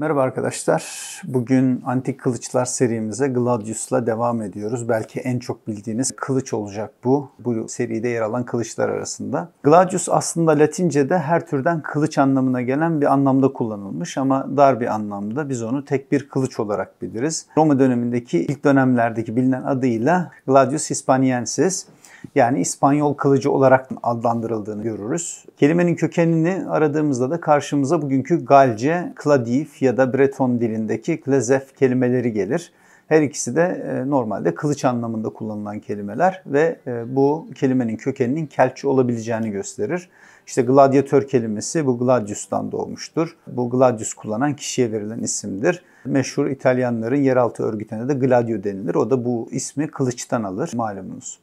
Merhaba arkadaşlar. Bugün antik kılıçlar serimize Gladius'la devam ediyoruz. Belki en çok bildiğiniz kılıç olacak bu. Bu seride yer alan kılıçlar arasında. Gladius aslında Latince'de her türden kılıç anlamına gelen bir anlamda kullanılmış ama dar bir anlamda biz onu tek bir kılıç olarak biliriz. Roma dönemindeki ilk dönemlerdeki bilinen adıyla Gladius Hispaniensis yani İspanyol kılıcı olarak adlandırıldığını görürüz. Kelimenin kökenini aradığımızda da karşımıza bugünkü Galce, Kladif ya da Breton dilindeki Klezef kelimeleri gelir. Her ikisi de e, normalde kılıç anlamında kullanılan kelimeler ve e, bu kelimenin kökeninin kelçi olabileceğini gösterir. İşte gladyatör kelimesi bu gladius'tan doğmuştur. Bu gladius kullanan kişiye verilen isimdir. Meşhur İtalyanların yeraltı örgütüne de gladio denilir. O da bu ismi kılıçtan alır malumunuz.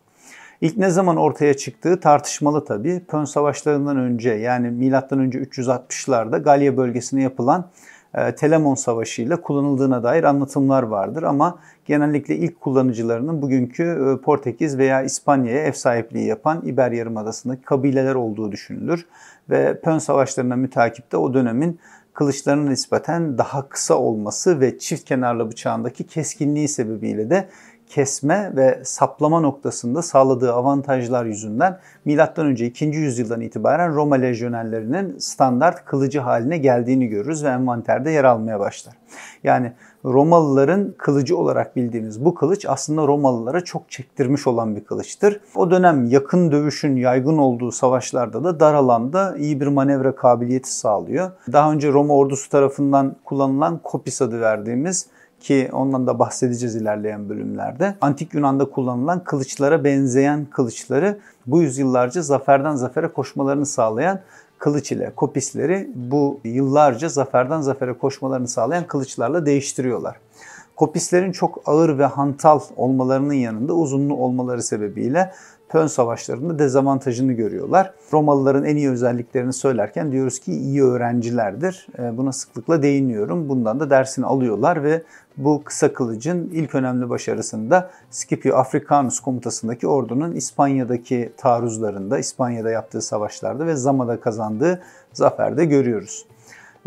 İlk ne zaman ortaya çıktığı tartışmalı tabii. Pön savaşlarından önce yani milattan önce 360'larda Galya bölgesine yapılan e, Telemon Savaşı ile kullanıldığına dair anlatımlar vardır ama genellikle ilk kullanıcılarının bugünkü e, Portekiz veya İspanya'ya ev sahipliği yapan İber Yarımadası'ndaki kabileler olduğu düşünülür ve Pön Savaşları'na mütakipte o dönemin kılıçlarının nispeten daha kısa olması ve çift kenarlı bıçağındaki keskinliği sebebiyle de kesme ve saplama noktasında sağladığı avantajlar yüzünden M.Ö. 2. yüzyıldan itibaren Roma lejyonerlerinin standart kılıcı haline geldiğini görürüz ve envanterde yer almaya başlar. Yani Romalıların kılıcı olarak bildiğimiz bu kılıç aslında Romalılara çok çektirmiş olan bir kılıçtır. O dönem yakın dövüşün yaygın olduğu savaşlarda da dar alanda iyi bir manevra kabiliyeti sağlıyor. Daha önce Roma ordusu tarafından kullanılan kopis adı verdiğimiz ki ondan da bahsedeceğiz ilerleyen bölümlerde. Antik Yunan'da kullanılan kılıçlara benzeyen kılıçları bu yüzyıllarca zaferden zafere koşmalarını sağlayan kılıç ile kopisleri bu yıllarca zaferden zafere koşmalarını sağlayan kılıçlarla değiştiriyorlar. Kopislerin çok ağır ve hantal olmalarının yanında uzunlu olmaları sebebiyle Pön savaşlarında dezavantajını görüyorlar. Romalıların en iyi özelliklerini söylerken diyoruz ki iyi öğrencilerdir. E, buna sıklıkla değiniyorum. Bundan da dersini alıyorlar ve bu kısa kılıcın ilk önemli başarısında Scipio Africanus komutasındaki ordunun İspanya'daki taarruzlarında, İspanya'da yaptığı savaşlarda ve Zama'da kazandığı zaferde görüyoruz.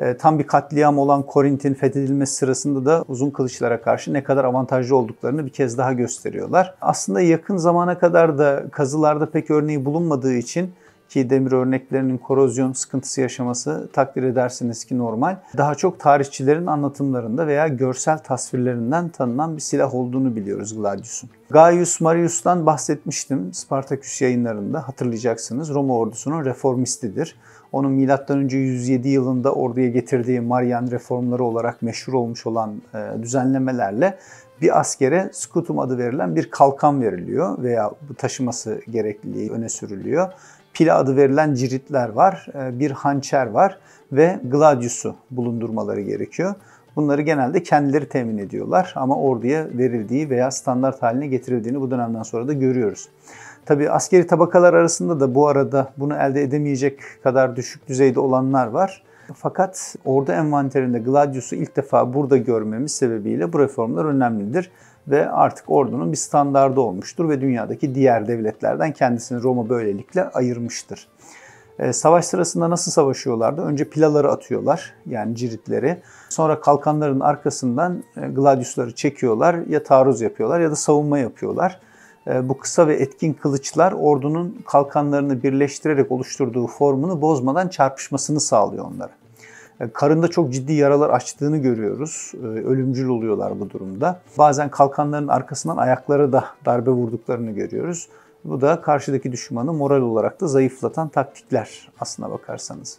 E, tam bir katliam olan Korint'in fethedilmesi sırasında da uzun kılıçlara karşı ne kadar avantajlı olduklarını bir kez daha gösteriyorlar. Aslında yakın zamana kadar da kazılarda pek örneği bulunmadığı için ki demir örneklerinin korozyon sıkıntısı yaşaması takdir edersiniz ki normal. Daha çok tarihçilerin anlatımlarında veya görsel tasvirlerinden tanınan bir silah olduğunu biliyoruz Gladius'un. Gaius Marius'tan bahsetmiştim Spartaküs yayınlarında hatırlayacaksınız. Roma ordusunun reformistidir. Onun M.Ö. 107 yılında orduya getirdiği Marian reformları olarak meşhur olmuş olan e, düzenlemelerle bir askere scutum adı verilen bir kalkan veriliyor veya bu taşıması gerekliliği öne sürülüyor pile adı verilen ciritler var, e, bir hançer var ve gladiusu bulundurmaları gerekiyor. Bunları genelde kendileri temin ediyorlar ama orduya verildiği veya standart haline getirildiğini bu dönemden sonra da görüyoruz. Tabi askeri tabakalar arasında da bu arada bunu elde edemeyecek kadar düşük düzeyde olanlar var. Fakat orada envanterinde Gladius'u ilk defa burada görmemiz sebebiyle bu reformlar önemlidir ve artık ordunun bir standardı olmuştur ve dünyadaki diğer devletlerden kendisini Roma böylelikle ayırmıştır. Ee, savaş sırasında nasıl savaşıyorlardı? Önce pilaları atıyorlar yani ciritleri. Sonra kalkanların arkasından e, Gladius'ları çekiyorlar ya taarruz yapıyorlar ya da savunma yapıyorlar. Ee, bu kısa ve etkin kılıçlar ordunun kalkanlarını birleştirerek oluşturduğu formunu bozmadan çarpışmasını sağlıyor onlara. Ee, karında çok ciddi yaralar açtığını görüyoruz. Ee, ölümcül oluyorlar bu durumda. Bazen kalkanların arkasından ayakları da darbe vurduklarını görüyoruz. Bu da karşıdaki düşmanı moral olarak da zayıflatan taktikler aslına bakarsanız.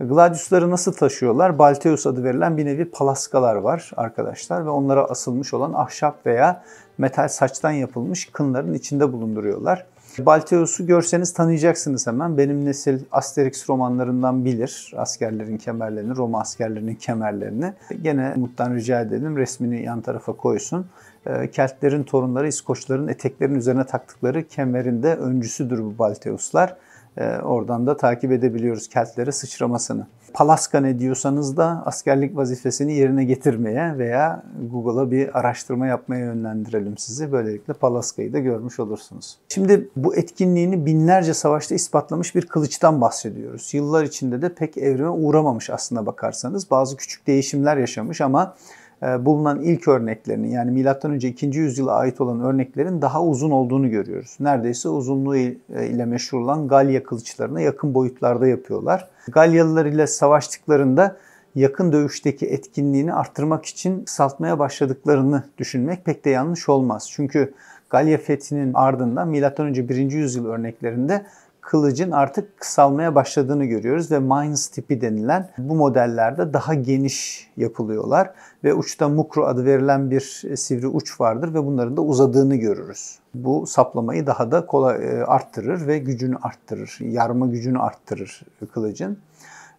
Gladiusları nasıl taşıyorlar? Balteus adı verilen bir nevi palaskalar var arkadaşlar ve onlara asılmış olan ahşap veya metal saçtan yapılmış kınların içinde bulunduruyorlar. Balteus'u görseniz tanıyacaksınız hemen. Benim nesil Asterix romanlarından bilir. Askerlerin kemerlerini, Roma askerlerinin kemerlerini. Gene Umut'tan rica edelim resmini yan tarafa koysun. Ee, Keltlerin torunları İskoçların eteklerin üzerine taktıkları kemerin de öncüsüdür bu Balteuslar. Ee, oradan da takip edebiliyoruz keltlere sıçramasını. Palaskan ediyorsanız da askerlik vazifesini yerine getirmeye veya Google'a bir araştırma yapmaya yönlendirelim sizi. Böylelikle Palaska'yı da görmüş olursunuz. Şimdi bu etkinliğini binlerce savaşta ispatlamış bir kılıçtan bahsediyoruz. Yıllar içinde de pek evrime uğramamış aslında bakarsanız. Bazı küçük değişimler yaşamış ama e, bulunan ilk örneklerinin yani milattan önce 2. yüzyıla ait olan örneklerin daha uzun olduğunu görüyoruz. Neredeyse uzunluğu e, ile meşhur olan Galya kılıçlarına yakın boyutlarda yapıyorlar. Galyalılar ile savaştıklarında yakın dövüşteki etkinliğini arttırmak için saltmaya başladıklarını düşünmek pek de yanlış olmaz. Çünkü Galya fethinin ardından Milattan önce 1. yüzyıl örneklerinde kılıcın artık kısalmaya başladığını görüyoruz ve Mines tipi denilen bu modellerde daha geniş yapılıyorlar ve uçta mukru adı verilen bir e, sivri uç vardır ve bunların da uzadığını görürüz. Bu saplamayı daha da kolay e, arttırır ve gücünü arttırır, yarma gücünü arttırır kılıcın.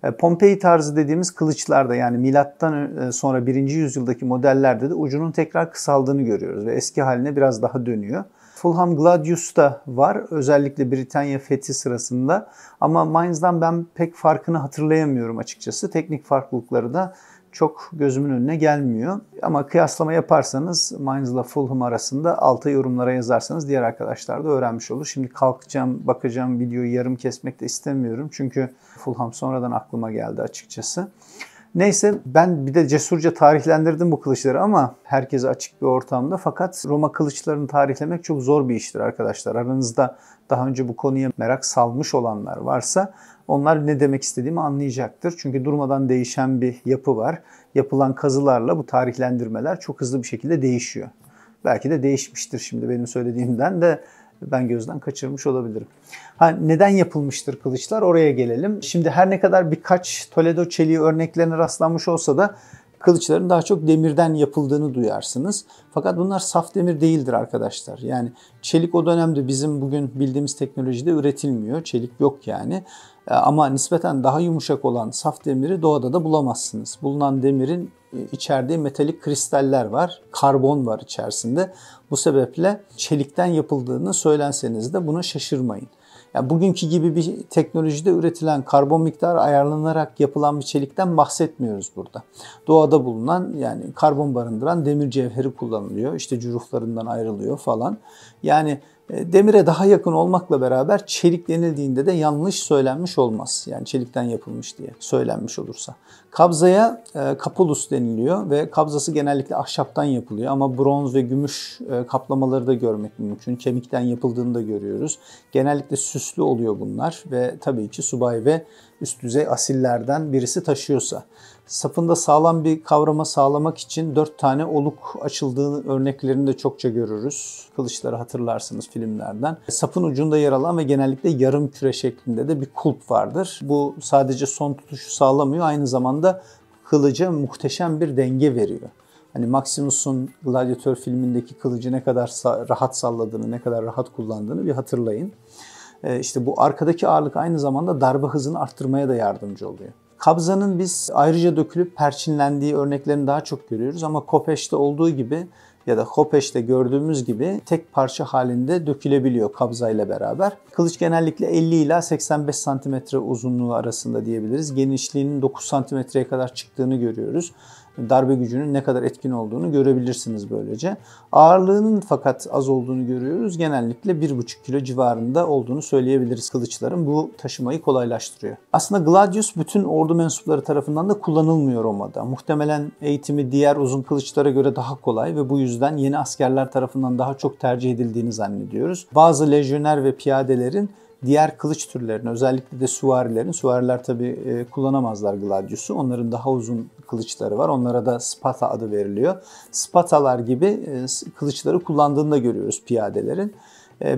E, Pompei tarzı dediğimiz kılıçlarda yani milattan sonra 1. yüzyıldaki modellerde de ucunun tekrar kısaldığını görüyoruz ve eski haline biraz daha dönüyor. Fulham Gladius'ta var. Özellikle Britanya fethi sırasında. Ama Mainz'dan ben pek farkını hatırlayamıyorum açıkçası. Teknik farklılıkları da çok gözümün önüne gelmiyor. Ama kıyaslama yaparsanız Mainz'la Fulham arasında alta yorumlara yazarsanız diğer arkadaşlar da öğrenmiş olur. Şimdi kalkacağım, bakacağım videoyu yarım kesmek de istemiyorum. Çünkü Fulham sonradan aklıma geldi açıkçası. Neyse ben bir de cesurca tarihlendirdim bu kılıçları ama herkese açık bir ortamda. Fakat Roma kılıçlarını tarihlemek çok zor bir iştir arkadaşlar. Aranızda daha önce bu konuya merak salmış olanlar varsa onlar ne demek istediğimi anlayacaktır. Çünkü durmadan değişen bir yapı var. Yapılan kazılarla bu tarihlendirmeler çok hızlı bir şekilde değişiyor. Belki de değişmiştir şimdi benim söylediğimden de ben gözden kaçırmış olabilirim. Ha, neden yapılmıştır kılıçlar oraya gelelim. Şimdi her ne kadar birkaç Toledo çeliği örneklerine rastlanmış olsa da kılıçların daha çok demirden yapıldığını duyarsınız. Fakat bunlar saf demir değildir arkadaşlar. Yani çelik o dönemde bizim bugün bildiğimiz teknolojide üretilmiyor. Çelik yok yani. E, ama nispeten daha yumuşak olan saf demiri doğada da bulamazsınız. Bulunan demirin e, içerdiği metalik kristaller var. Karbon var içerisinde. Bu sebeple çelikten yapıldığını söylenseniz de buna şaşırmayın. Yani bugünkü gibi bir teknolojide üretilen karbon miktarı ayarlanarak yapılan bir çelikten bahsetmiyoruz burada. Doğada bulunan yani karbon barındıran demir cevheri kullanılıyor. İşte cüruflarından ayrılıyor falan. Yani e, demire daha yakın olmakla beraber çelik denildiğinde de yanlış söylenmiş olmaz. Yani çelikten yapılmış diye söylenmiş olursa. Kabzaya e, kapulus deniliyor ve kabzası genellikle ahşaptan yapılıyor ama bronz ve gümüş e, kaplamaları da görmek mümkün. Kemikten yapıldığını da görüyoruz. Genellikle süslü oluyor bunlar ve tabii ki subay ve üst düzey asillerden birisi taşıyorsa. Sapında sağlam bir kavrama sağlamak için dört tane oluk açıldığı örneklerini de çokça görürüz. Kılıçları hatırlarsınız filmlerden. Sapın ucunda yer alan ve genellikle yarım küre şeklinde de bir kulp vardır. Bu sadece son tutuşu sağlamıyor aynı zamanda kılıca muhteşem bir denge veriyor. Hani Maximus'un Gladiator filmindeki kılıcı ne kadar rahat salladığını, ne kadar rahat kullandığını bir hatırlayın. Ee, işte bu arkadaki ağırlık aynı zamanda darbe hızını arttırmaya da yardımcı oluyor. Kabzanın biz ayrıca dökülüp perçinlendiği örneklerini daha çok görüyoruz ama Kopeş'te olduğu gibi ya da Kopeş'te gördüğümüz gibi tek parça halinde dökülebiliyor kabza ile beraber. Kılıç genellikle 50 ila 85 santimetre uzunluğu arasında diyebiliriz. Genişliğinin 9 santimetreye kadar çıktığını görüyoruz darbe gücünün ne kadar etkin olduğunu görebilirsiniz böylece. Ağırlığının fakat az olduğunu görüyoruz. Genellikle 1,5 kilo civarında olduğunu söyleyebiliriz kılıçların. Bu taşımayı kolaylaştırıyor. Aslında Gladius bütün ordu mensupları tarafından da kullanılmıyor Roma'da. Muhtemelen eğitimi diğer uzun kılıçlara göre daha kolay ve bu yüzden yeni askerler tarafından daha çok tercih edildiğini zannediyoruz. Bazı lejyoner ve piyadelerin diğer kılıç türlerine, özellikle de süvarilerin, süvariler tabi e, kullanamazlar gladiusu. Onların daha uzun kılıçları var. Onlara da spata adı veriliyor. Spatalar gibi e, kılıçları kullandığını da görüyoruz piyadelerin.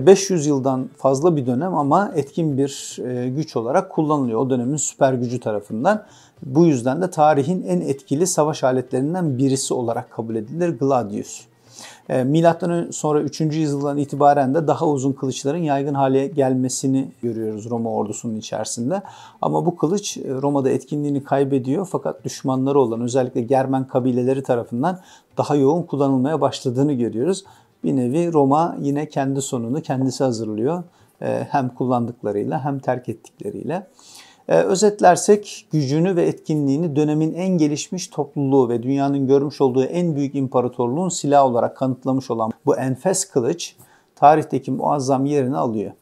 500 e, yıldan fazla bir dönem ama etkin bir güç olarak kullanılıyor o dönemin süper gücü tarafından. Bu yüzden de tarihin en etkili savaş aletlerinden birisi olarak kabul edilir gladius. E, milattan sonra 3. yüzyıldan itibaren de daha uzun kılıçların yaygın hale gelmesini görüyoruz Roma ordusunun içerisinde. Ama bu kılıç e, Roma'da etkinliğini kaybediyor fakat düşmanları olan özellikle Germen kabileleri tarafından daha yoğun kullanılmaya başladığını görüyoruz. Bir nevi Roma yine kendi sonunu kendisi hazırlıyor e, hem kullandıklarıyla hem terk ettikleriyle. E, özetlersek gücünü ve etkinliğini dönemin en gelişmiş topluluğu ve dünyanın görmüş olduğu en büyük imparatorluğun silah olarak kanıtlamış olan bu enfes kılıç tarihteki muazzam yerini alıyor.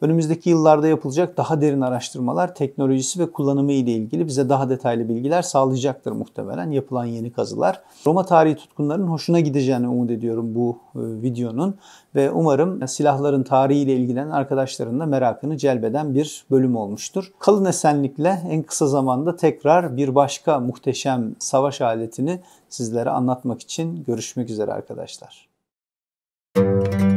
Önümüzdeki yıllarda yapılacak daha derin araştırmalar teknolojisi ve kullanımı ile ilgili bize daha detaylı bilgiler sağlayacaktır muhtemelen yapılan yeni kazılar. Roma tarihi tutkunlarının hoşuna gideceğini umut ediyorum bu e, videonun ve umarım silahların tarihi ile ilgilenen arkadaşların da merakını celbeden bir bölüm olmuştur. Kalın esenlikle en kısa zamanda tekrar bir başka muhteşem savaş aletini sizlere anlatmak için görüşmek üzere arkadaşlar. Müzik